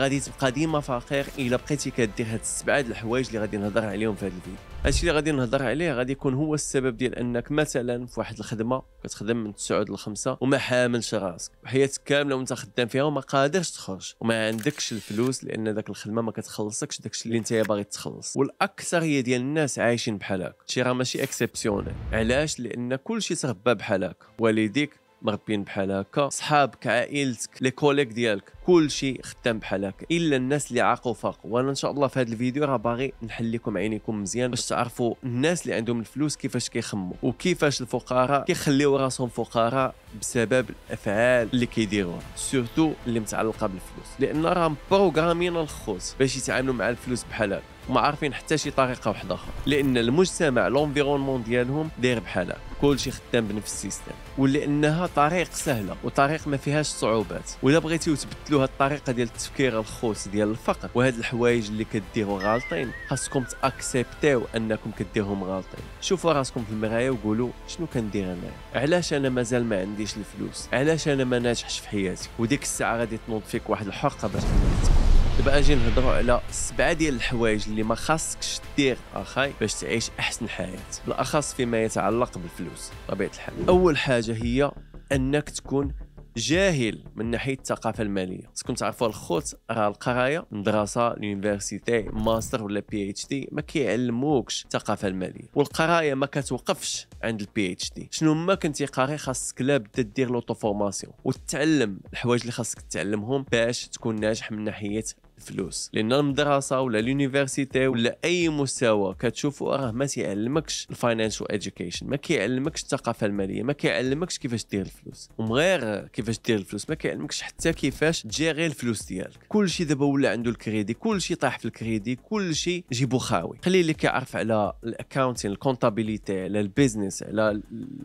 غادي تبقى ديما فقير الا بقيتي كدير هاد السبعه د الحوايج اللي غادي نهضر عليهم في هذا الفيديو هادشي اللي غادي نهضر عليه غادي يكون هو السبب ديال انك مثلا في واحد الخدمه كتخدم من 9 ل 5 وما حاملش راسك وحياتك كامله وانت خدام فيها وما قادرش تخرج وما عندكش الفلوس لان ذاك الخدمه ما كتخلصكش داكشي اللي انت باغي تخلص والاكثريه ديال الناس عايشين بحال هكا هادشي راه ماشي اكسبسيونيل علاش لان كلشي تربى بحال هكا والديك مربين بحال هكا صحابك عائلتك لي كوليك ديالك كل شيء خدام بحال هكا الا الناس اللي عاقوا فاقوا وانا ان شاء الله في هذا الفيديو راه باغي نحل لكم عينيكم مزيان باش تعرفوا الناس اللي عندهم الفلوس كيفاش كيخموا وكيفاش الفقراء كيخليو راسهم فقراء بسبب الافعال اللي كيديروها سورتو اللي متعلقه بالفلوس لان راهم بروغرامين الخوت باش يتعاملوا مع الفلوس بحال هكا وما عارفين حتى شي طريقه واحده اخرى لان المجتمع لونفيرونمون ديالهم داير بحال هكا كل شيء خدام بنفس السيستم ولانها طريق سهله وطريق ما فيهاش صعوبات ولا بغيتيو تبدلوا هذه الطريقه ديال التفكير الخوص ديال الفقر وهاد الحوايج اللي كديروا غالطين خاصكم تاكسبتيو انكم كديروهم غالطين شوفوا راسكم في المرايه وقولوا شنو كندير انا علاش انا مازال ما عنديش الفلوس علاش انا ما ناجحش في حياتي وديك الساعه غادي تنوض فيك واحد الحرقه باش دابا اجي نهضروا على سبعه ديال الحوايج اللي ما خاصكش دير اخاي باش تعيش احسن حياه بالاخص فيما يتعلق بالفلوس طبيعه الحال اول حاجه هي انك تكون جاهل من ناحيه الثقافه الماليه تكون تعرفوا الخوت راه القرايه مدرسه لونيفرسيتي ماستر ولا بي اتش دي ما كيعلموكش الثقافه الماليه والقرايه ما كتوقفش عند البي اتش دي شنو ما كنتي قاري خاصك لا بدا دير لوطو فورماسيون وتتعلم الحوايج اللي خاصك تتعلمهم باش تكون ناجح من ناحيه الفلوس لان المدرسه ولا اليونيفرسيتي ولا اي مستوى كتشوفوا راه ما تيعلمكش الفاينانشال ايدكيشن ما كيعلمكش الثقافه الماليه ما كيعلمكش كيفاش دير الفلوس ومن غير كيفاش دير الفلوس ما كيعلمكش حتى كيفاش تجيري الفلوس ديالك كلشي دابا ولا عنده الكريدي كلشي طاح في الكريدي كلشي جيبو خاوي خلي اللي كيعرف على الاكاونتين الكونتابيليتي على البيزنس على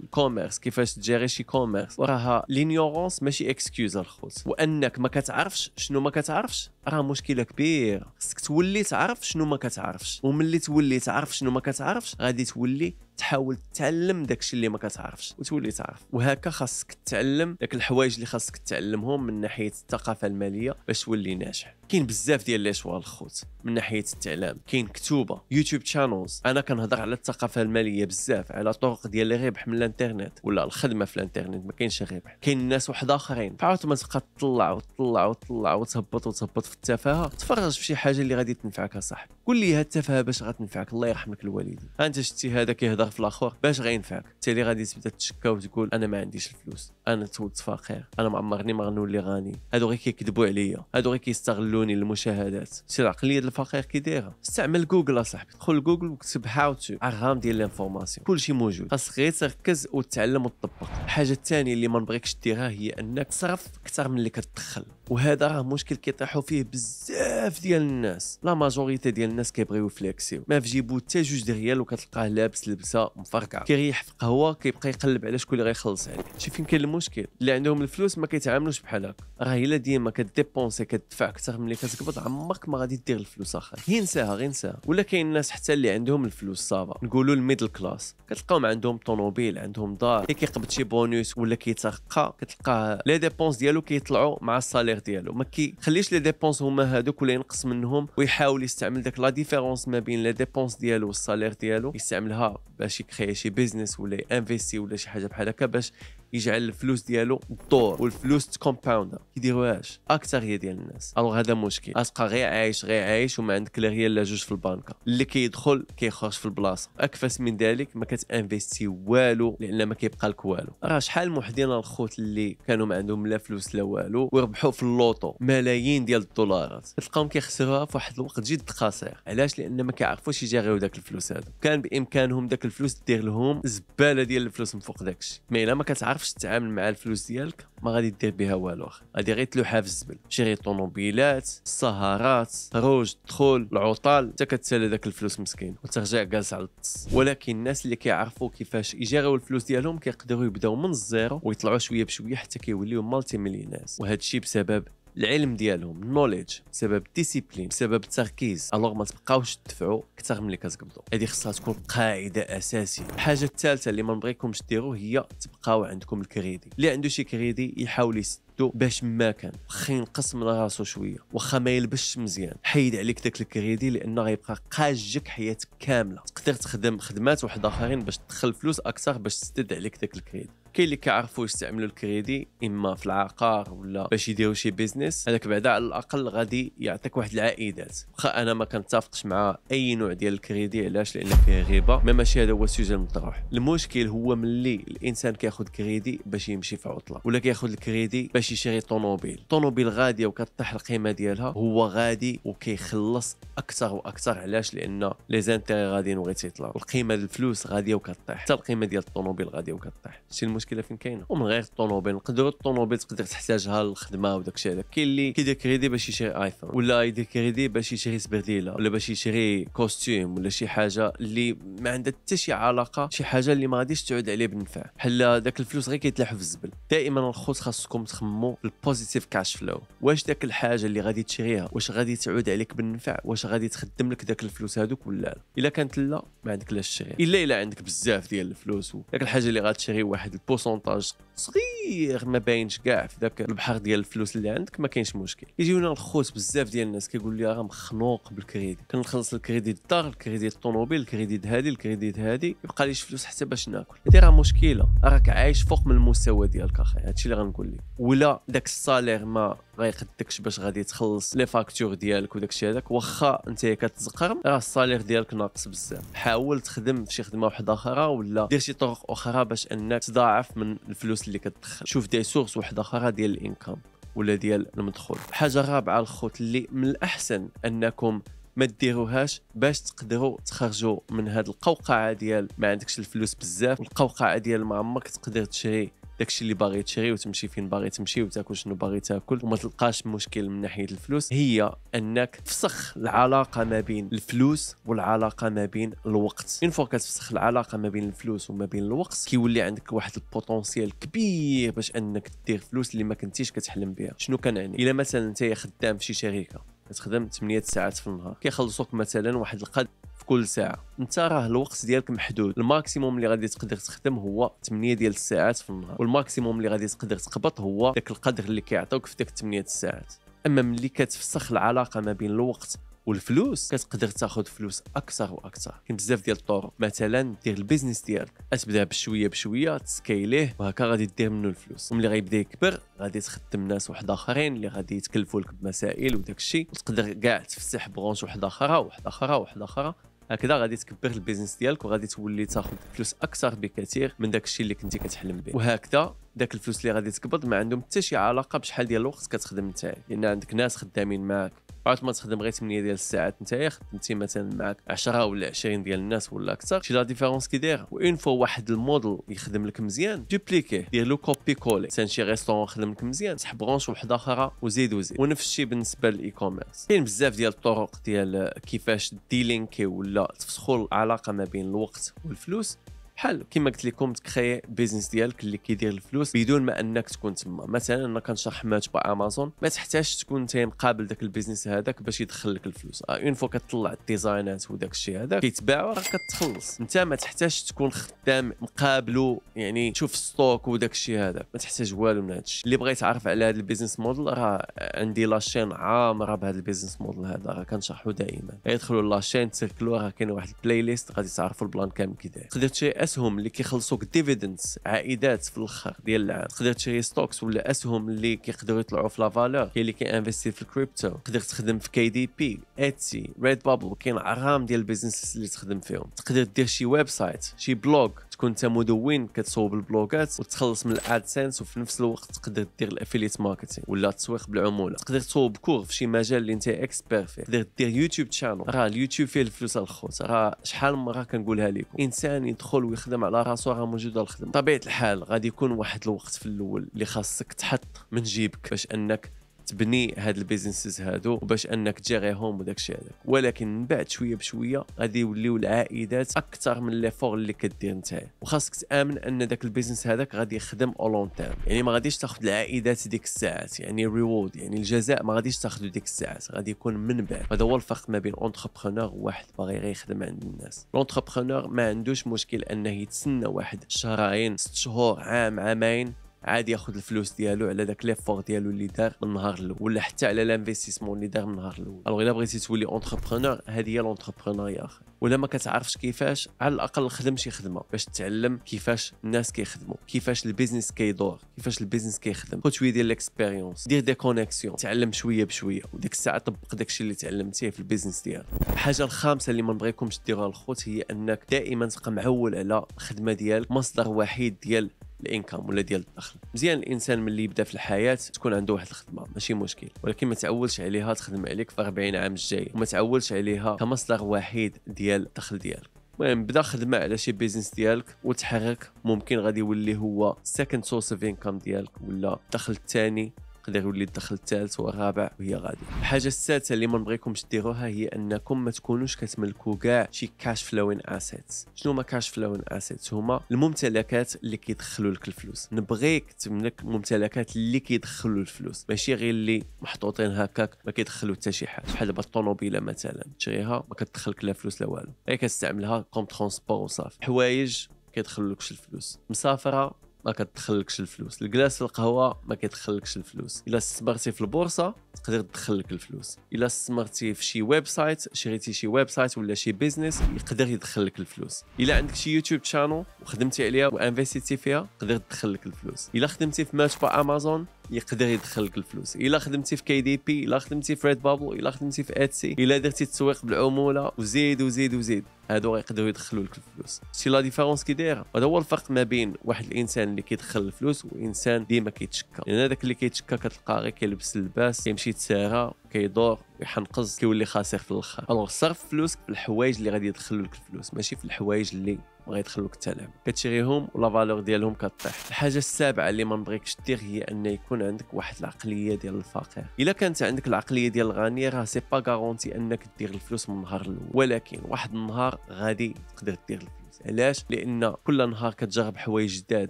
الكوميرس كيفاش تجيري شي كوميرس وراها لينيورونس ماشي اكسكيوز الخوت وانك ما كتعرفش شنو ما كتعرفش راه مشكله كبيره خصك تولي تعرف شنو ما كتعرفش وملي تولي تعرف شنو ما كتعرفش غادي تولي تحاول تتعلم داكشي اللي ما كتعرفش وتولي تعرف وهكا خاصك تعلم داك الحوايج اللي خاصك تعلمهم من ناحيه الثقافه الماليه باش تولي ناجح كاين بزاف ديال لي شوال الخوت من ناحيه التعلام كاين كتوبه يوتيوب شانلز انا كنهضر على الثقافه الماليه بزاف على طرق ديال الربح من الانترنت ولا الخدمه في الانترنت ما كاينش الربح كاين ناس واحد اخرين عاود ما تبقى تطلع وتطلع وتطلع وتهبط وتهبط في التفاهه تفرج في شي حاجه اللي غادي تنفعك اصاحبي قول لي هاد التفاهه باش غتنفعك الله يرحمك الوالدين انت شتي هذا كيهضر في الاخر باش غينفعك انت اللي غادي تبدا تشكى وتقول انا ما عنديش الفلوس انا تولدت فقير انا ما عمرني ما غنولي غني هادو غير كيكذبوا عليا هادو غير كيستغلوا يوصلوني المشاهدات سير عقلية الفقير كي دايره استعمل جوجل اصاحبي دخل جوجل وكتب هاو تو ارقام ديال الانفورماسيون كلشي موجود خاصك غير تركز وتعلم وتطبق الحاجه الثانيه اللي ما نبغيكش ديرها هي انك تصرف اكثر من اللي كتدخل وهذا راه مشكل كيطيحوا فيه بزاف بزاف ديال الناس لا ماجوريتي ديال الناس كيبغيو فليكسيو ما في جيبو حتى جوج دريال وكتلقاه لابس لبسه مفرقعه كيريح في قهوه كيبقى يقلب على شكون اللي غيخلص عليه شي فين كاين المشكل اللي عندهم الفلوس ما كيتعاملوش بحال هكا راه الا ديما كديبونسي كتدفع اكثر ملي كتقبض عمرك ما غادي دير الفلوس اخر هي نساها غير نساها ولا كاين الناس حتى اللي عندهم الفلوس صافا نقولوا الميدل كلاس كتلقاهم عندهم طوموبيل عندهم دار اللي كيقبض شي بونوس ولا كيترقى كتلقاه لي ديبونس ديالو كيطلعوا مع الصالير ديالو ما كيخليش لي ديبونس هما هذوك ولا ينقص منهم ويحاول يستعمل داك لا ديفيرونس ما بين لا ديبونس ديالو والسالير ديالو يستعملها باش يكري شي بيزنس ولا انفيستي ولا شي حاجه بحال هكا باش يجعل الفلوس ديالو تدور والفلوس تكومباوند كيديروهاش اكثريه ديال الناس الوغ هذا مشكل غتبقى غير عايش غير عايش وما عندك لا ريال لا جوج في البنكه اللي كيدخل كيخرج في البلاصه اكفس من ذلك ما كتانفيستي والو لان ما كيبقى لك والو راه شحال وحدين الخوت اللي كانوا ما عندهم لا فلوس لا والو وربحوا في اللوطو ملايين ديال الدولارات كتلقاهم كيخسروها في واحد الوقت جد قصير علاش لان ما كيعرفوش يجاريو داك الفلوس هذا كان بامكانهم داك الفلوس دير لهم زباله ديال الفلوس من فوق داكشي مي الا ما كتعرف عارفش تتعامل مع الفلوس ديالك ما غادي دير بها والو اخي غادي غير تلوحها في الزبل شري طوموبيلات السهرات خروج دخول العطال حتى كتسالى داك الفلوس مسكين وترجع جالس على الطس ولكن الناس اللي كيعرفوا كيفاش يجراو الفلوس ديالهم كيقدروا يبداو من الزيرو ويطلعوا شويه بشويه حتى كيوليو مالتي مليونيرز وهذا الشيء بسبب العلم ديالهم النوليدج بسبب الديسيبلين بسبب التركيز الوغ ما تبقاوش تدفعوا اكثر من اللي كتقبضوا هذه خصها تكون قاعده اساسيه الحاجه الثالثه اللي ما نبغيكمش ديروا هي تبقاو عندكم الكريدي اللي عنده شي كريدي يحاول يسدو باش ما كان واخا ينقص من راسو شويه واخا ما يلبسش مزيان حيد عليك داك الكريدي لانه غيبقى قاجك حياتك كامله تقدر تخدم خدمات واحد اخرين باش تدخل فلوس اكثر باش تسد عليك داك الكريدي كاين اللي كيعرفوا يستعملوا الكريدي اما في العقار ولا باش يديروا شي بيزنس هذاك بعدا على الاقل غادي يعطيك واحد العائدات واخا انا ما كنتفقش مع اي نوع ديال الكريدي علاش لان فيه غيبه ما ماشي هذا هو السوجي المطروح المشكل هو ملي الانسان كياخذ كريدي باش يمشي في عطله ولا كياخذ الكريدي باش يشري طوموبيل طوموبيل غاديه وكطيح القيمه ديالها هو غادي وكيخلص اكثر واكثر علاش لان لي زانتيري غاديين وغيتيطلعوا القيمه الفلوس غاديه وكطيح حتى القيمه ديال الطوموبيل غاديه وكطيح المشكله فين كاينه ومن غير الطوموبيل يعني نقدروا الطوموبيل تقدر تحتاجها للخدمه وداك الشيء هذا كاين اللي كيدير كريدي باش يشري ايفون ولا يدير كريدي باش يشري سبرديله ولا باش يشري كوستيم ولا شي حاجه اللي ما عندها حتى شي علاقه شي حاجه اللي ما غاديش تعود عليه بالنفع بحال داك الفلوس غير كيتلاح في الزبل دائما الخوت خاصكم تخمموا البوزيتيف كاش فلو واش داك الحاجه اللي غادي تشريها واش غادي تعود عليك بالنفع واش غادي تخدم لك داك الفلوس هذوك ولا لا الا كانت لا ما عندك لاش تشري الا الا عندك بزاف ديال الفلوس وداك الحاجه اللي غاتشري واحد pourcentage صغير ما باينش كاع في ذاك البحر ديال الفلوس اللي عندك ما كاينش مشكل يجيونا الخوت بزاف ديال الناس كيقول لي راه مخنوق بالكريدي كنخلص الكريدي الدار الكريدي الطوموبيل الكريدي هادي الكريدي هادي يبقى ليش فلوس حتى باش ناكل هذه راه مشكله راك عايش فوق من المستوى ديالك اخي هادشي اللي غنقول لك ولا داك الصالير ما غيقدكش باش غادي تخلص لي فاكتور ديالك وداك الشيء هذاك واخا انت كتزقر راه الصالير ديالك ناقص بزاف حاول تخدم في شي خدمه واحده اخرى ولا دير شي طرق اخرى باش انك تضاعف من الفلوس اللي كتدخل شوف دي سورس وحده اخرى ديال الانكم ولا ديال المدخول حاجه رابعه الخوت اللي من الاحسن انكم ما ديروهاش باش تقدروا تخرجوا من هاد القوقعه ديال ما عندكش الفلوس بزاف والقوقعه ديال ما عمرك تقدر تشري داكشي اللي باغي تشري وتمشي فين باغي تمشي وتاكل شنو باغي تاكل وما تلقاش مشكل من ناحيه الفلوس هي انك تفسخ العلاقه ما بين الفلوس والعلاقه ما بين الوقت اون فوا كتفسخ العلاقه ما بين الفلوس وما بين الوقت كيولي عندك واحد البوتونسيال كبير باش انك دير فلوس اللي ما كنتيش كتحلم بها شنو كنعني الا مثلا انت خدام في شي شركه كتخدم 8 ساعات في النهار كيخلصوك مثلا واحد القد كل ساعه انت راه الوقت ديالك محدود الماكسيموم اللي غادي تقدر تخدم هو 8 ديال الساعات في النهار والماكسيموم اللي غادي تقدر تقبط هو داك القدر اللي كيعطيوك في داك 8 الساعات اما ملي كتفسخ العلاقه ما بين الوقت والفلوس كتقدر تاخذ فلوس اكثر واكثر كاين بزاف ديال الطرق مثلا دير البيزنس ديالك اتبدا بشويه بشويه تسكيليه وهكا غادي دير منه الفلوس وملي غيبدا يكبر غادي تخدم ناس واحد اخرين اللي غادي يتكلفوا لك بمسائل وداك الشيء وتقدر كاع تفسح برونش واحد اخرى واحد اخرى واحد اخرى هكذا غادي تكبر البيزنس ديالك وغادي تولي تاخذ فلوس اكثر بكثير من داك الشيء اللي كنتي كتحلم به وهكذا داك الفلوس اللي غادي تقبض ما عندهم حتى شي علاقه بشحال ديال الوقت كتخدم نتايا لان عندك ناس خدامين معاك عاد ما تخدم غير 8 ديال الساعات نتايا خدمتي مثلا معك 10 ولا 20 ديال الناس ولا اكثر شي لا ديفيرونس كي دايره وان فوا واحد الموديل يخدم لك مزيان دوبليكيه دير لو كوبي كولي مثلا شي ريستورون خدم لك مزيان سحب برونش وحده اخرى وزيد وزيد ونفس الشيء بالنسبه للاي كوميرس كاين بزاف ديال الطرق ديال كيفاش ديلينكي ولا تفسخوا العلاقه ما بين الوقت والفلوس بحال كما قلت لكم تكري بيزنس ديالك اللي كيدير الفلوس بدون ما انك تكون تما مثلا انا كنشرح مات بامازون ما تحتاجش تكون انت مقابل داك البيزنس هذاك باش يدخل لك الفلوس اون آه، فوا كتطلع الديزاينات وداك الشيء هذا كيتباع راه كتخلص انت ما تحتاجش تكون خدام مقابله يعني تشوف ستوك وداك الشيء هذا ما تحتاج والو من هذا اللي بغيت يتعرف على هذا البيزنس موديل راه عندي لاشين عامره بهذا البيزنس موديل هذا راه كنشرحو دائما يدخلوا لاشين تسيركلوا راه كاين واحد البلاي ليست غادي تعرفوا البلان كامل كي داير تقدر الاسهم اللي كيخلصوك ديفيدنس عائدات في الاخر ديال العام تقدر تشري ستوكس ولا اسهم اللي كيقدروا يطلعوا في لافالور فالور كاين اللي كينفيستي في الكريبتو تقدر تخدم في كي دي بي اتسي ريد بابل كاين عرام ديال البيزنس اللي تخدم فيهم تقدر دير شي ويب سايت شي بلوغ تكون انت مدون كتصوب البلوكات وتخلص من الادسنس وفي نفس الوقت تقدر دير الافيليت ماركتينغ ولا التسويق بالعموله تقدر تصوب كور في شي مجال اللي انت اكسبير فيه تقدر دير يوتيوب شانل راه اليوتيوب فيه الفلوس الخوت راه شحال من مره كنقولها لكم انسان يدخل ويخدم على راسو راه موجود الخدمه طبيعه الحال غادي يكون واحد الوقت في الاول اللي خاصك تحط من جيبك باش انك تبني هاد البيزنسز هادو وباش انك تجيريهم وداك الشيء هذاك ولكن من بعد شويه بشويه غادي يوليو العائدات اكثر من فور اللي كدير نتايا وخاصك تامن ان داك البيزنس هذاك غادي يخدم اولون تيرم يعني ما غاديش تاخذ العائدات ديك الساعات يعني ريورد يعني الجزاء ما غاديش تاخذه ديك الساعات غادي يكون من بعد هذا هو الفرق ما بين اونتربرونور وواحد باغي غير يخدم عند الناس اونتربرونور ما عندوش مشكل انه يتسنى واحد شهرين ست شهور عام عامين عاد ياخذ الفلوس ديالو على داك فور ديالو اللي دار من النهار الاول ولا حتى على لانفستيسمون اللي دار من النهار الاول الوغ الا بغيتي تولي اونتربرونور هذه هي لونتربرونيا اخي ولا ما كتعرفش كيفاش على الاقل خدم شي خدمه باش تتعلم كيفاش الناس كيخدموا كيفاش البيزنس كيدور كيفاش البيزنس كيخدم خد شويه ديال ليكسبيريونس دير دي كونيكسيون تعلم شويه بشويه وديك الساعه طبق داكشي اللي تعلمتيه في البيزنس ديالك الحاجه الخامسه اللي ما نبغيكمش ديروها الخوت هي انك دائما تبقى معول على الخدمه ديالك مصدر وحيد ديال الانكم ولا ديال الدخل مزيان الانسان ملي يبدا في الحياه تكون عنده واحد الخدمه ماشي مشكل ولكن ما تعولش عليها تخدم عليك في 40 عام الجاي وما تعولش عليها كمصدر وحيد ديال الدخل ديالك المهم بدا خدمه على شي بيزنس ديالك وتحرك ممكن غادي يولي هو سكند سورس اوف انكم ديالك ولا الدخل الثاني يقدر يولي الدخل الثالث والرابع وهي غادي الحاجه السادسه اللي ما نبغيكمش ديروها هي انكم ما تكونوش كتملكوا كاع شي كاش فلوين اسيتس شنو هما كاش فلوين اسيتس هما الممتلكات اللي كيدخلوا لك الفلوس نبغيك تملك ممتلكات اللي كيدخلوا الفلوس ماشي غير اللي محطوطين هكاك ما كيدخلوا حتى شي حاجه بحال دابا الطوموبيله مثلا تشريها ما كتدخلك لا فلوس لا والو غير كتستعملها كوم ترونسبور وصافي حوايج كيدخلوا لكش الفلوس مسافره كتدخلكش الفلوس الكلاس القهوه ما كيدخلكش الفلوس الا استثمرتي في البورصه تقدر تدخلك الفلوس الا استثمرتي في شي ويب سايت شريتي شي ويب سايت ولا شي بيزنس يقدر يدخلك الفلوس الا عندك شي يوتيوب شانل وخدمتي عليها وانفستيتي فيها تقدر تدخلك الفلوس الا خدمتي في ماتش في امازون يقدر يدخل لك الفلوس الا خدمتي في كي دي بي الا خدمتي في ريد بابل الا خدمتي في اتسي الا درتي التسويق بالعموله وزيد وزيد وزيد هادو غيقدروا يدخلوا لك الفلوس شتي لا ديفيرونس كي دايره هذا هو الفرق ما بين واحد الانسان اللي كيدخل الفلوس وانسان ديما كيتشكى لان يعني داك اللي كيتشكى كتلقاه غير كيلبس اللباس كيمشي يتسارى كيدور ويحنقز كيولي خاسر في الاخر الوغ صرف فلوسك في الحوايج اللي غادي يدخلوا لك الفلوس ماشي في الحوايج اللي بغا يدخلوك التلعب كتشريهم ولا فالور ديالهم كطيح الحاجه السابعه اللي ما نبغيكش دير هي ان يكون عندك واحد العقليه ديال الفقير الا كانت عندك العقليه ديال الغني راه سي با غارونتي انك دير الفلوس من النهار الاول ولكن واحد النهار غادي تقدر دير الفلوس علاش لان كل نهار كتجرب حوايج جداد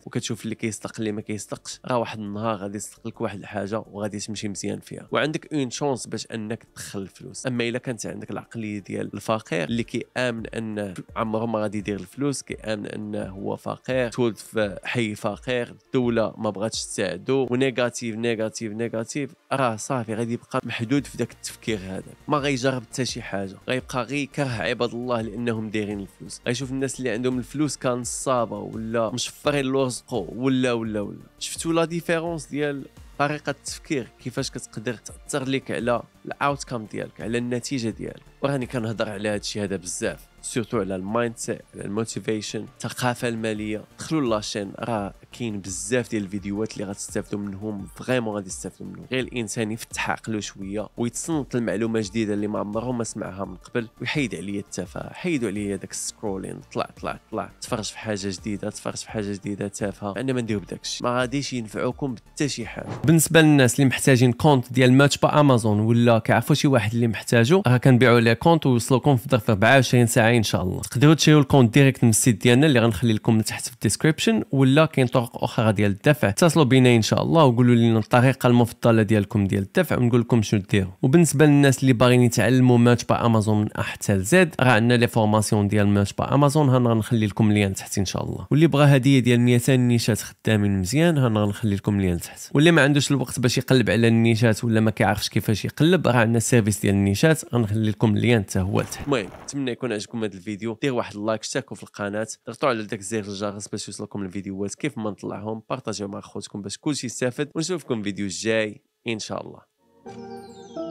وكتشوف اللي كيصدق اللي ما كيصدقش راه واحد النهار غادي يصدق لك واحد الحاجه وغادي تمشي مزيان فيها وعندك اون شونس باش انك تدخل الفلوس اما الا كانت عندك العقليه ديال الفقير اللي كيامن انه عمره ما غادي يدير الفلوس كيامن انه هو فقير تولد في حي فقير الدوله ما بغاتش تساعدو ونيجاتيف نيجاتيف نيجاتيف راه صافي غادي يبقى محدود في ذاك التفكير هذا ما غيجرب حتى شي حاجه غيبقى غير كره عباد الله لانهم دايرين الفلوس غيشوف الناس اللي عندهم الفلوس كان صابه ولا مشفرين لورزقو ولا ولا ولا شفتوا لا ديفيرونس ديال طريقه التفكير كيفاش كتقدر تاثر لك على الاوتكم ديالك على النتيجه ديالك وراني كنهضر على هذا الشيء هذا بزاف سورتو على المايند سيت على الموتيفيشن الثقافه الماليه دخلوا لاشين راه كاين بزاف ديال الفيديوهات اللي غتستافدوا منهم فريمون غادي تستافدوا منهم غير الانسان يفتح عقله شويه ويتصنت المعلومه جديده اللي ما عمره ما سمعها من قبل ويحيد عليا التفاهه حيدوا عليا داك السكرولين طلع طلع طلع تفرج في حاجه جديده تفرج في حاجه جديده تافهه انا ما نديرو بداك الشيء ما غاديش ينفعوكم حتى شي حاجه بالنسبه للناس اللي محتاجين كونت ديال ماتش با امازون ولا كيعرفوا شي واحد اللي محتاجو راه كنبيعوا لي كونت ويوصلوكم في ظرف 24 ساعه ان شاء الله تقدروا تشريو الكونت ديريكت من السيت ديالنا اللي غنخلي لكم تحت في الديسكريبشن ولا كاين طرق اخرى ديال الدفع اتصلوا بينا ان شاء الله وقولوا لنا الطريقه المفضله ديالكم ديال الدفع ونقول لكم شنو ديروا وبالنسبه للناس اللي باغيين يتعلموا ماتش با امازون من ا حتى لزد راه عندنا لي فورماسيون ديال ماتش با امازون هنا غنخلي لكم ليان تحت ان شاء الله واللي بغى هديه ديال 200 نيشات خدامين مزيان هنا غنخلي لكم ليان تحت واللي ما عندوش الوقت باش يقلب على النيشات ولا ما كيعرفش كيفاش يقلب بالجنب راه عندنا السيرفيس ديال النيشات غنخلي لكم اللين حتى هو تحت المهم نتمنى يكون عجبكم هذا الفيديو دير واحد اللايك اشتركوا في القناه ضغطوا على ذاك الزر الجرس باش يوصلكم الفيديوهات كيف ما نطلعهم بارطاجيو مع خوتكم باش كلشي يستافد ونشوفكم فيديو الجاي ان شاء الله you